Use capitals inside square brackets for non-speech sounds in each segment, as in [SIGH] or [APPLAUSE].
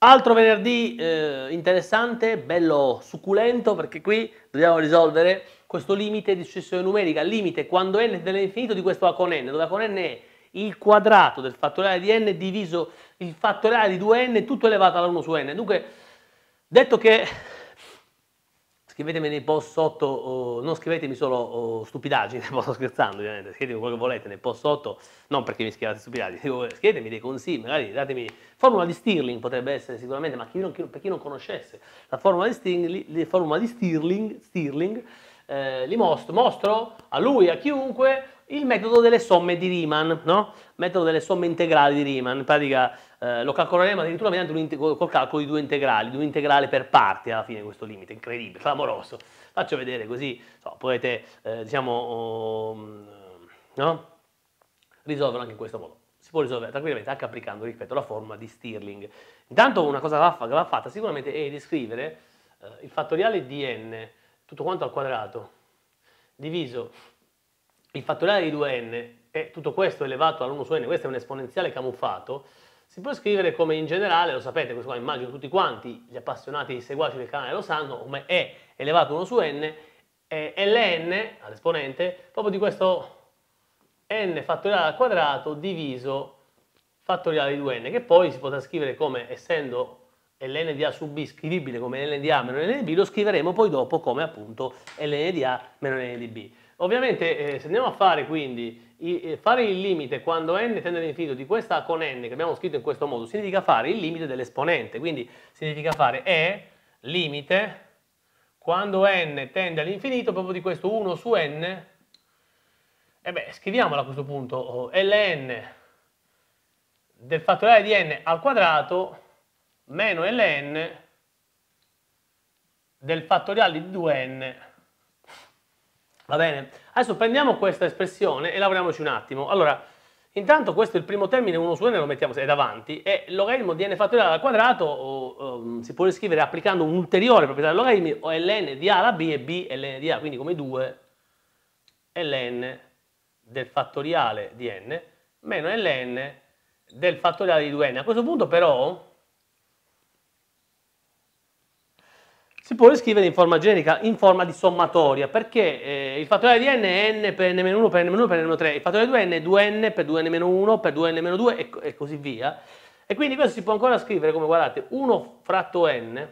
Altro venerdì eh, interessante, bello succulento, perché qui dobbiamo risolvere questo limite di successione numerica, limite quando n è nell'infinito di questo a con n, dove a con n è il quadrato del fattoriale di n diviso il fattoriale di 2n tutto elevato all'1 su n. Dunque, detto che scrivetemi nei post sotto, oh, non scrivetemi solo oh, stupidaggini, [LAUGHS] sto scherzando ovviamente, scrivetemi quello che volete nei post sotto, non perché mi scrivate stupidaggini, scrivetemi dei consigli, magari datemi, formula di Stirling potrebbe essere sicuramente, ma chi non, chi, per chi non conoscesse la formula di Stirling, formula di Stirling, Stirling eh, li mostro, mostro a lui, a chiunque, il metodo delle somme di Riemann, no? metodo delle somme integrali di Riemann, in pratica eh, lo calcoleremo addirittura mediante un col calcolo di due integrali, di un integrale per parte alla fine di questo limite, incredibile, clamoroso. Faccio vedere così so, potete eh, diciamo, um, no? risolverlo anche in questo modo. Si può risolvere tranquillamente anche applicando, ripeto, la formula di Stirling. Intanto una cosa che va fatta sicuramente è descrivere eh, il fattoriale di n, tutto quanto al quadrato, diviso il fattoriale di 2n e tutto questo elevato all'1 su n, questo è un esponenziale camuffato, si può scrivere come in generale, lo sapete, questo qua immagino tutti quanti, gli appassionati e i seguaci del canale lo sanno, come E elevato 1 su N, e Ln all'esponente, proprio di questo n fattoriale al quadrato diviso fattoriale di 2n, che poi si potrà scrivere come, essendo ln di a sub b scrivibile come ln di a meno ln di b, lo scriveremo poi dopo come appunto ln di a meno ln di b. Ovviamente eh, se andiamo a fare quindi eh, fare il limite quando n tende all'infinito di questa con n che abbiamo scritto in questo modo significa fare il limite dell'esponente, quindi significa fare E limite quando n tende all'infinito proprio di questo 1 su n, e beh scriviamolo a questo punto, oh, ln del fattoriale di n al quadrato meno ln del fattoriale di 2n, va bene? Adesso prendiamo questa espressione e lavoriamoci un attimo. Allora, intanto questo è il primo termine, 1 su n lo mettiamo è davanti e logaritmo di n fattoriale al quadrato o, o, ehm, si può riscrivere applicando un'ulteriore proprietà del logaritmo o ln di a alla b e b ln di a, quindi come 2 ln del fattoriale di n meno ln del fattoriale di 2n. A questo punto però si può riscrivere in forma generica, in forma di sommatoria, perché eh, il fattore di n è n per n-1 per n-1 per n-3, il fattore di 2n è 2n per 2n-1 per 2n-2 e, e così via. E quindi questo si può ancora scrivere come, guardate, 1 fratto n,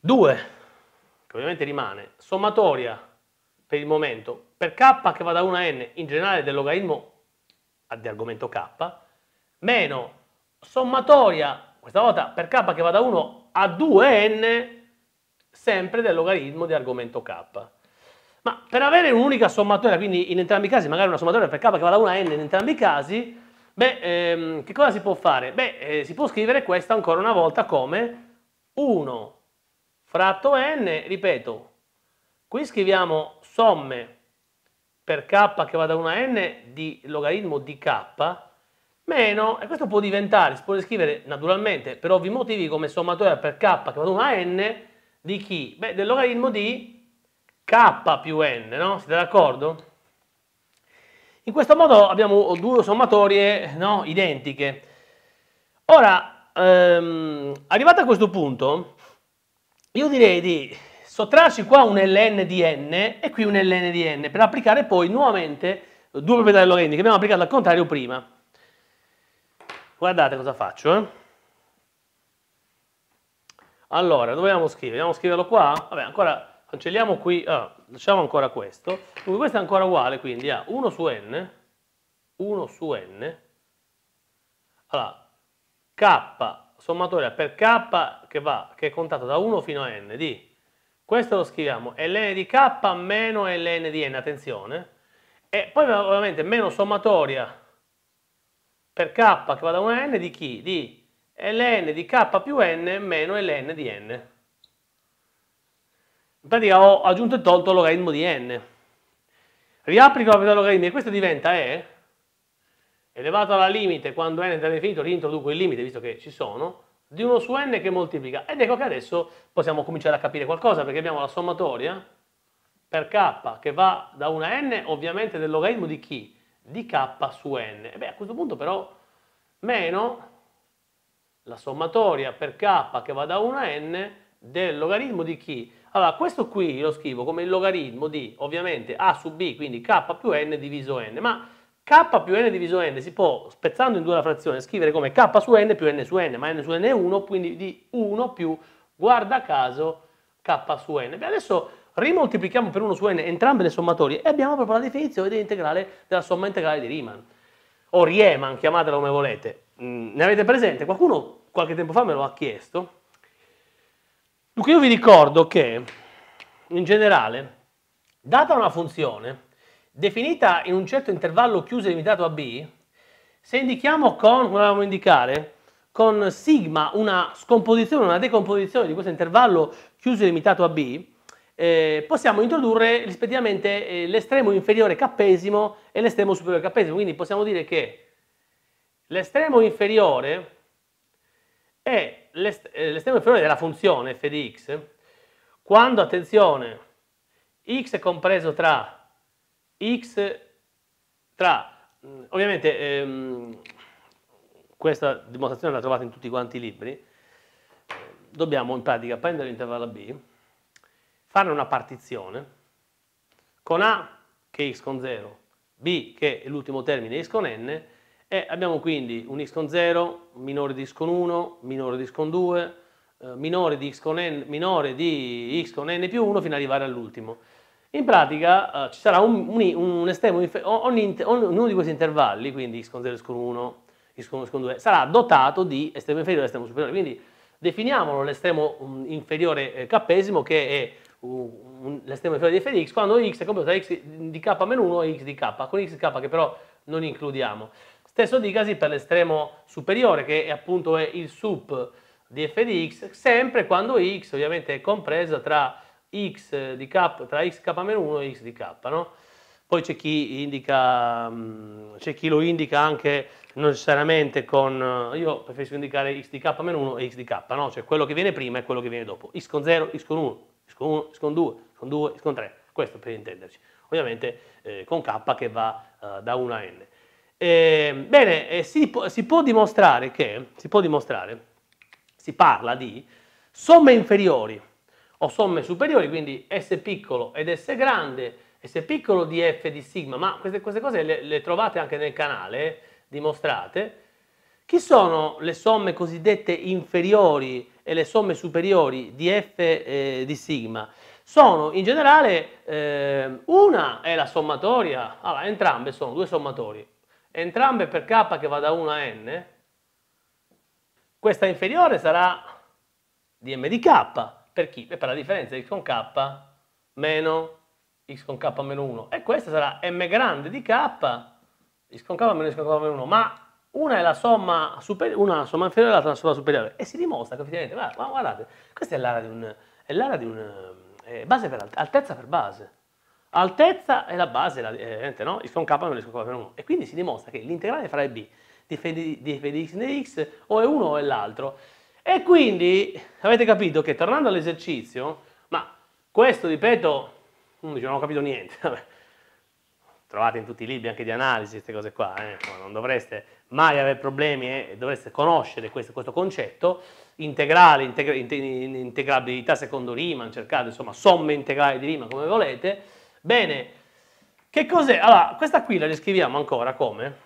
2, che ovviamente rimane, sommatoria per il momento, per k che va da 1 a n, in generale del logaritmo di argomento k, meno sommatoria, questa volta per k che va da 1 a 2n sempre del logaritmo di argomento k. Ma per avere un'unica sommatoria, quindi in entrambi i casi magari una sommatoria per k che va da 1 a n in entrambi i casi, beh, ehm, che cosa si può fare? Beh, eh, si può scrivere questa ancora una volta come 1 fratto n, ripeto, qui scriviamo somme per k che va da 1 a n di logaritmo di k, meno, e questo può diventare, si può riscrivere naturalmente per ovvi motivi come sommatoria per k che va da 1 a n di chi? Beh, del logaritmo di k più n, no? Siete d'accordo? In questo modo abbiamo due sommatorie no? identiche. Ora, ehm, arrivato a questo punto, io direi di sottrarci qua un ln di n e qui un ln di n per applicare poi nuovamente due proprietà del logaritmo che abbiamo applicato al contrario prima. Guardate cosa faccio, eh? Allora, dobbiamo scrivere? Dobbiamo scriverlo qua? Vabbè, ancora cancelliamo qui, ah, lasciamo ancora questo. Dunque questo è ancora uguale, quindi a 1 su n, 1 su n, allora, k sommatoria per k che va, che è contato da 1 fino a n di, questo lo scriviamo, ln di k meno ln di n, attenzione, e poi ovviamente meno sommatoria per k che va da 1 a n di chi? Di ln di k più n meno ln di n. In pratica ho aggiunto e tolto il logaritmo di n. Riapplico la proprietà logaritmica e questo diventa e elevato alla limite quando n è infinito, rintroduco il limite visto che ci sono, di 1 su n che moltiplica. Ed ecco che adesso possiamo cominciare a capire qualcosa perché abbiamo la sommatoria per k che va da 1 a n ovviamente del logaritmo di chi? di k su n. E beh, a questo punto però meno la sommatoria per k che va da 1 a n del logaritmo di chi? Allora, questo qui lo scrivo come il logaritmo di, ovviamente, a su b, quindi k più n diviso n, ma k più n diviso n si può, spezzando in due la frazione, scrivere come k su n più n su n, ma n su n è 1, quindi di 1 più, guarda caso, k su n. Beh, adesso rimoltiplichiamo per 1 su n entrambe le sommatorie e abbiamo proprio la definizione dell'integrale della somma integrale di Riemann. O Riemann, chiamatela come volete. Mm, ne avete presente? Qualcuno qualche tempo fa me lo ha chiesto. Dunque io vi ricordo che in generale, data una funzione definita in un certo intervallo chiuso e limitato a b, se indichiamo con, come volevamo indicare, con sigma una scomposizione, una decomposizione di questo intervallo chiuso e limitato a b, eh, possiamo introdurre rispettivamente eh, l'estremo inferiore cappesimo e l'estremo superiore cappesimo. Quindi possiamo dire che l'estremo inferiore è eh, l'estremo inferiore della funzione f di x quando, attenzione, x è compreso tra x tra, mm, ovviamente ehm, questa dimostrazione la trovate in tutti quanti i libri, eh, dobbiamo in pratica prendere l'intervallo b fare una partizione con A che è x con 0, B che è l'ultimo termine x con n e abbiamo quindi un x con 0 minore di x con 1, minore di x con 2, eh, minore, di x con n, minore di x con n più 1 fino ad arrivare all'ultimo. In pratica eh, ci sarà un, un, un estremo, ogni, ognuno di questi intervalli, quindi x con 0, x con 1, x con 1, x con 2, sarà dotato di estremo inferiore e estremo superiore. Quindi definiamolo l'estremo inferiore eh, cappesimo che è l'estremo inferiore di f di x, quando x è composto da x di k meno 1 e x di k, con x di k che però non includiamo. Stesso dicasi per l'estremo superiore, che è appunto è il sup di f di x, sempre quando x ovviamente è compreso tra x di k, tra x k meno 1 e x di k, no? Poi c'è chi, indica, mm, c'è chi lo indica anche non necessariamente con, eh, io preferisco indicare x di k meno 1 e x di k, no? Cioè quello che viene prima e quello che viene dopo, x con 0, x con 1, ISCO 1, ISCO 2, ISCO 2, ISCO 3, questo per intenderci. Ovviamente eh, con K che va eh, da 1 a n. Ehm, eh, bene, si, si, può dimostrare che, si può dimostrare, si parla di somme inferiori o somme superiori, quindi S piccolo ed S grande, S piccolo di F di sigma, ma queste, queste cose le, le, trovate anche nel canale, dimostrate. Chi sono le somme cosiddette inferiori e le somme superiori di f eh, di sigma sono in generale eh, una è la sommatoria, allora entrambe sono due sommatorie, entrambe per k che va da 1 a n, questa inferiore sarà di m di k, per chi? Per la differenza di x con k meno x con k meno 1 e questa sarà m grande di k, x con k meno x con k meno 1, ma una è la somma, superi- una somma inferiore e la somma superiore. E si dimostra che effettivamente, ma, guardate, questa è l'area di un, è l'area di un eh, base per alt- altezza per base. Altezza è la base, la, eh, no? x con k meno riesco a k meno 1. E quindi si dimostra che l'integrale fra e b di f di, f di x di x o è uno o è l'altro. E quindi avete capito che tornando all'esercizio, ma questo ripeto, non ho capito niente, [LAUGHS] trovate in tutti i libri anche di analisi queste cose qua, eh? non dovreste mai avere problemi e eh? dovreste conoscere questo, questo concetto, integrale, integra, integrabilità secondo Riemann, cercate insomma somme integrali di Riemann come volete, bene, che cos'è? Allora, questa qui la descriviamo ancora come?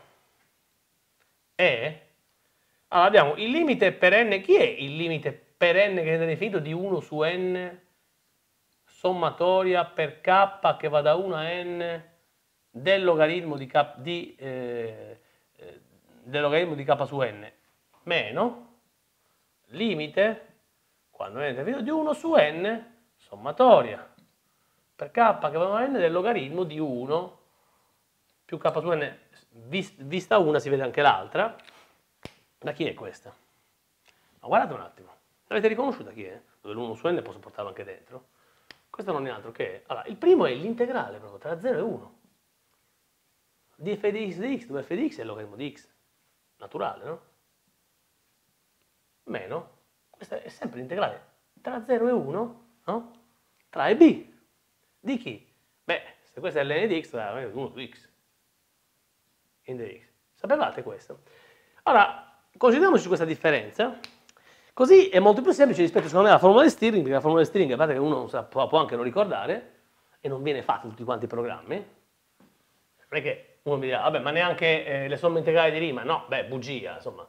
E, allora abbiamo il limite per n, chi è il limite per n che è definito di 1 su n sommatoria per k che va da 1 a n? del logaritmo di k, di, eh, eh, del logaritmo di k su n meno limite, quando n è definito di 1, su n sommatoria per k che va a n del logaritmo di 1 più k su n, vista una si vede anche l'altra, da chi è questa? Ma guardate un attimo, l'avete riconosciuta chi è? Dove l'1 su n posso portarlo anche dentro. Questo non è altro che... Allora, il primo è l'integrale proprio tra 0 e 1 di f di x di x, dove f di x è il logaritmo di x, naturale, no? Meno, questa è sempre l'integrale tra 0 e 1, no? Tra e b, di chi? Beh, se questa è ln di x, sarà 1 su x, in dx. Sapevate questo? Ora, consideriamoci questa differenza, così è molto più semplice rispetto, secondo me, alla formula di Stirling, perché la formula di Stirling, a parte che uno può anche non ricordare, e non viene fatta in tutti quanti i programmi, non è che uno mi dirà, vabbè, ma neanche eh, le somme integrali di Riemann? No, beh, bugia, insomma.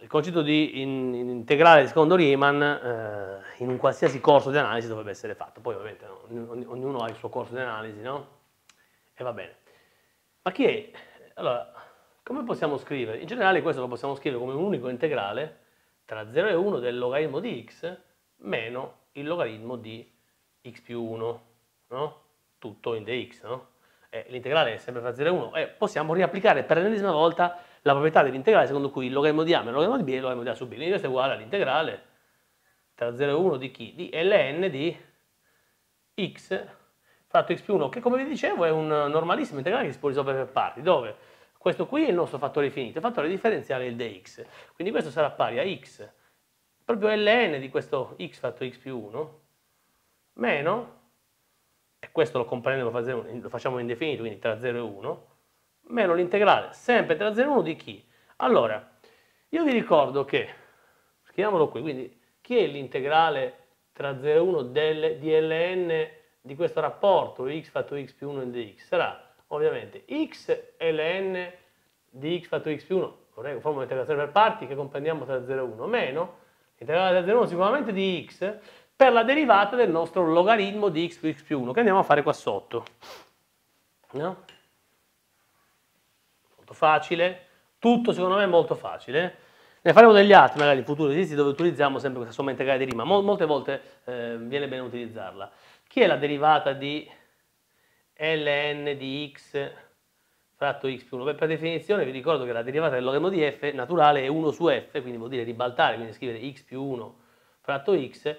Il concetto di in, in integrale secondo Riemann eh, in un qualsiasi corso di analisi dovrebbe essere fatto. Poi ovviamente no, ognuno ha il suo corso di analisi, no? E va bene. Ma chi è? Allora, come possiamo scrivere? In generale questo lo possiamo scrivere come un unico integrale tra 0 e 1 del logaritmo di x meno il logaritmo di x più 1, no? Tutto in dx, no? eh, l'integrale è sempre fra 0 e 1, e possiamo riapplicare per l'ennesima volta la proprietà dell'integrale secondo cui il logaritmo di A meno il logaritmo di B è il logaritmo di A su B. Quindi questo è uguale all'integrale tra 0 e 1 di chi? Di ln di x fratto x più 1, che come vi dicevo è un normalissimo integrale che si può risolvere per parti, dove questo qui è il nostro fattore finito, il fattore differenziale è il dx. Quindi questo sarà pari a x, proprio ln di questo x fratto x più 1, meno e questo lo comprendiamo, lo facciamo indefinito, quindi tra 0 e 1, meno l'integrale sempre tra 0 e 1 di chi? Allora, io vi ricordo che, scriviamolo qui, quindi chi è l'integrale tra 0 e 1 del, di ln di questo rapporto x fatto x più 1 dx? Sarà ovviamente x ln di x fatto x più 1, vorrei formula di per parti che comprendiamo tra 0 e 1, meno l'integrale tra 0 e 1 sicuramente di x per la derivata del nostro logaritmo di x più x più 1, che andiamo a fare qua sotto. No? Molto facile, tutto secondo me è molto facile. Ne faremo degli altri magari in futuro esisti dove utilizziamo sempre questa somma integrale di rima, Mol molte volte eh, viene bene utilizzarla. chi è la derivata di ln di x fratto x più 1? Beh, per definizione vi ricordo che la derivata del logaritmo di f naturale è 1 su f, quindi vuol dire ribaltare, quindi scrivere x più 1 fratto x,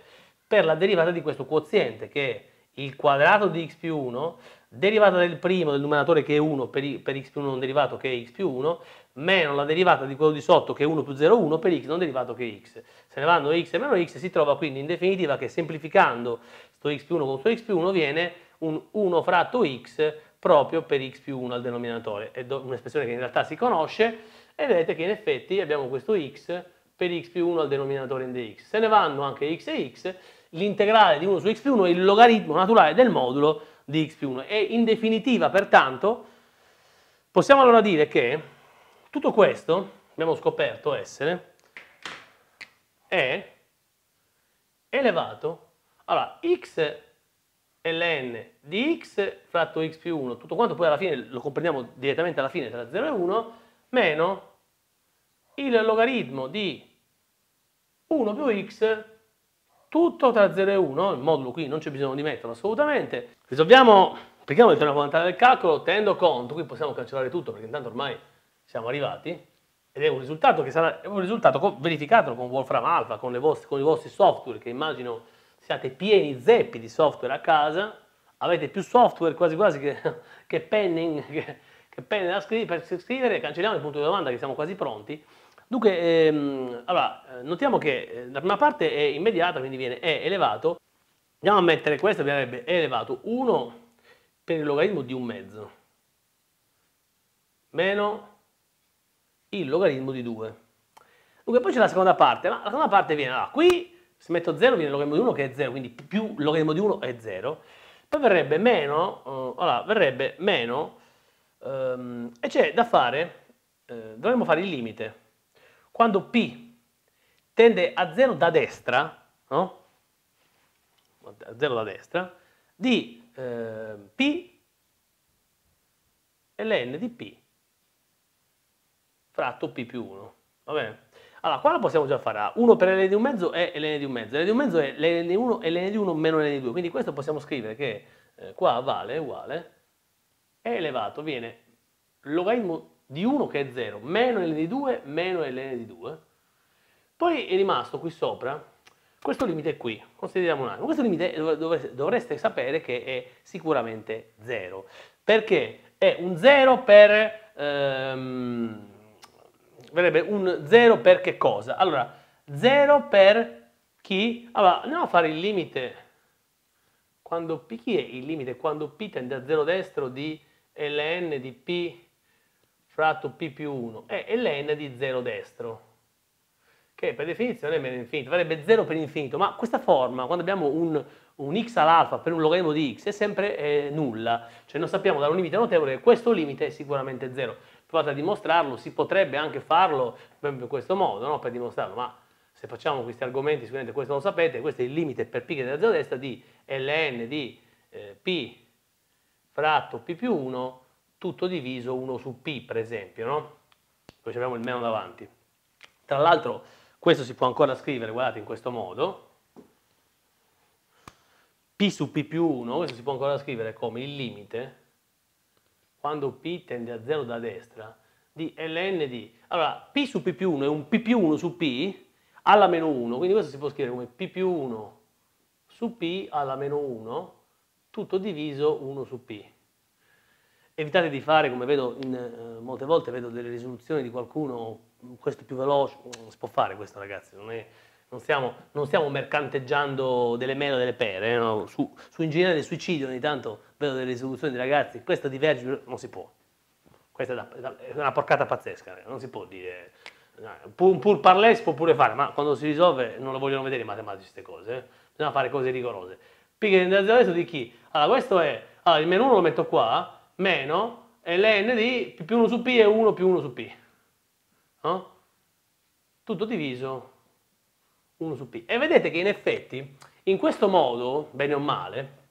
per la derivata di questo quoziente che è il quadrato di x più 1 derivata del primo del numeratore che è 1 per, i, per x più 1 non derivato che è x più 1 meno la derivata di quello di sotto che è 1 più 0 1 per x non derivato che è x. Se ne vanno x e meno x si trova quindi in definitiva che semplificando sto x più 1 con sto x più 1 viene un 1 fratto x proprio per x più 1 al denominatore. È un'espressione che in realtà si conosce e vedete che in effetti abbiamo questo x per x più 1 al denominatore in dx. Se ne vanno anche x e x l'integrale di 1 su x più 1 è il logaritmo naturale del modulo di x più 1. E in definitiva, pertanto, possiamo allora dire che tutto questo, abbiamo scoperto essere, è elevato, allora, x ln di x fratto x più 1, tutto quanto poi alla fine lo comprendiamo direttamente alla fine tra 0 e 1, meno il logaritmo di 1 più x tutto tra 0 e 1, il modulo qui non c'è bisogno di metterlo assolutamente. Risolviamo, applichiamo il teorema fondamentale del calcolo, tenendo conto, qui possiamo cancellare tutto perché intanto ormai siamo arrivati, ed è un risultato che sarà un risultato verificato con Wolfram Alpha, con, vostre, con i vostri software, che immagino siate pieni zeppi di software a casa, avete più software quasi quasi che, [LAUGHS] che penne, che, che penne da scrivere, per scrivere, cancelliamo il punto di domanda che siamo quasi pronti, Dunque, ehm, allora, eh, notiamo che eh, la prima parte è immediata, quindi viene E elevato. Andiamo a mettere questo, verrebbe E elevato 1 per il logaritmo di un mezzo, meno il logaritmo di 2. Dunque, poi c'è la seconda parte, ma la seconda parte viene, allora, qui se metto 0 viene il logaritmo di 1 che è 0, quindi più il logaritmo di 1 è 0. Poi verrebbe meno, eh, allora, verrebbe meno, ehm, e c'è da fare, eh, dovremmo fare il limite quando P tende a 0 da destra, no? A 0 da destra, di eh, P è ln di P fratto P più 1, va bene? Allora, qua lo possiamo già fare, 1 per ln di un mezzo è ln di un mezzo, ln di un mezzo è ln di 1 e ln di 1 meno ln di 2, quindi questo possiamo scrivere che eh, qua vale uguale e elevato viene logaritmo di 1 che è 0, meno L di 2, meno Ln di 2. Poi è rimasto qui sopra questo limite qui, consideriamo un attimo, questo limite dovreste sapere che è sicuramente 0, perché è un 0 per... Ehm, verrebbe un 0 per che cosa? Allora, 0 per chi? Allora, andiamo a fare il limite quando p, chi è il limite quando p tende a 0 destro di ln di p fratto P più 1 è ln di 0 destro, che per definizione è meno infinito, varrebbe 0 per infinito, ma questa forma, quando abbiamo un, un x all'alfa per un logaritmo di x, è sempre eh, nulla, cioè non sappiamo da un limite notevole che questo limite è sicuramente 0. Provate a dimostrarlo, si potrebbe anche farlo in questo modo, no? per dimostrarlo, ma se facciamo questi argomenti, sicuramente questo lo sapete, questo è il limite per π che è della 0 destra di ln di eh, p fratto p più 1 tutto diviso 1 su p per esempio, no? Poi abbiamo il meno davanti. Tra l'altro questo si può ancora scrivere, guardate, in questo modo. p su p più 1, questo si può ancora scrivere come il limite quando p tende a 0 da destra di ln di... Allora, p su p più 1 è un p più 1 su p alla meno 1, quindi questo si può scrivere come p più 1 su p alla meno 1 tutto diviso 1 su p. Evitate di fare, come vedo in, eh, molte volte, vedo delle risoluzioni di qualcuno, questo è più veloce, non mm, si può fare questo ragazzi, non, è, non, stiamo, non stiamo, mercanteggiando delle mele o delle pere, eh, no? su, su ingegnere del suicidio ogni tanto vedo delle risoluzioni di ragazzi, questo diverge, non si può, questa è, da, è una porcata pazzesca, eh, non si può dire, eh, pur, pur parlare si può pure fare, ma quando si risolve non lo vogliono vedere i matematici queste cose, eh? bisogna fare cose rigorose. Picche di di chi? Allora questo è, allora il menu 1 lo metto qua, meno ln di più 1 su p è 1 più 1 su p. No? Tutto diviso 1 su p. E vedete che in effetti, in questo modo, bene o male,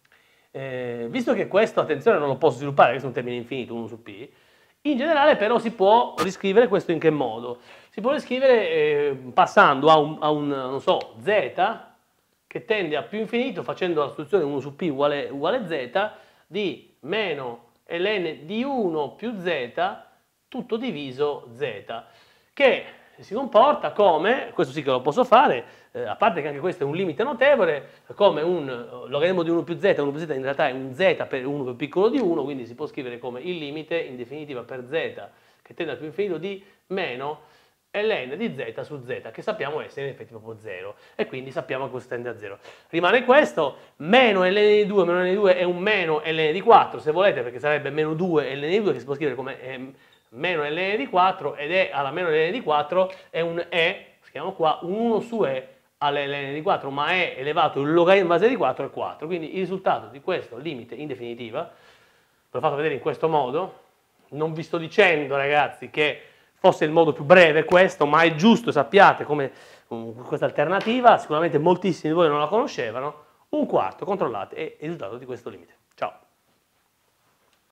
eh, visto che questo, attenzione, non lo posso sviluppare, questo è un termine infinito, 1 su p, in generale però si può riscrivere questo in che modo? Si può riscrivere eh, passando a un, a un, non so, z che tende a più infinito, facendo la soluzione 1 su p uguale, uguale z, di meno ln di 1 più z tutto diviso z, che si comporta come, questo sì che lo posso fare, eh, a parte che anche questo è un limite notevole, come un eh, logaritmo di 1 più z, 1 più z in realtà è un z per 1 più piccolo di 1, quindi si può scrivere come il limite in definitiva per z che tende al più infinito di meno ln di z su z, che sappiamo essere in effetti proprio 0, e quindi sappiamo che questo tende a 0. Rimane questo, meno ln di 2, meno ln di 2 è un meno ln di 4, se volete, perché sarebbe meno 2 ln di 2, che si può scrivere come eh, meno ln di 4, ed è alla meno ln di 4 è un e, scriviamo qua, 1 su e all'ln di 4, ma e elevato il logaritmo base di 4 è 4, quindi il risultato di questo limite in definitiva, ve l'ho fatto vedere in questo modo, non vi sto dicendo ragazzi che fosse il modo più breve questo, ma è giusto, sappiate come um, questa alternativa, sicuramente moltissimi di voi non la conoscevano, un quarto controllate e il risultato di questo limite.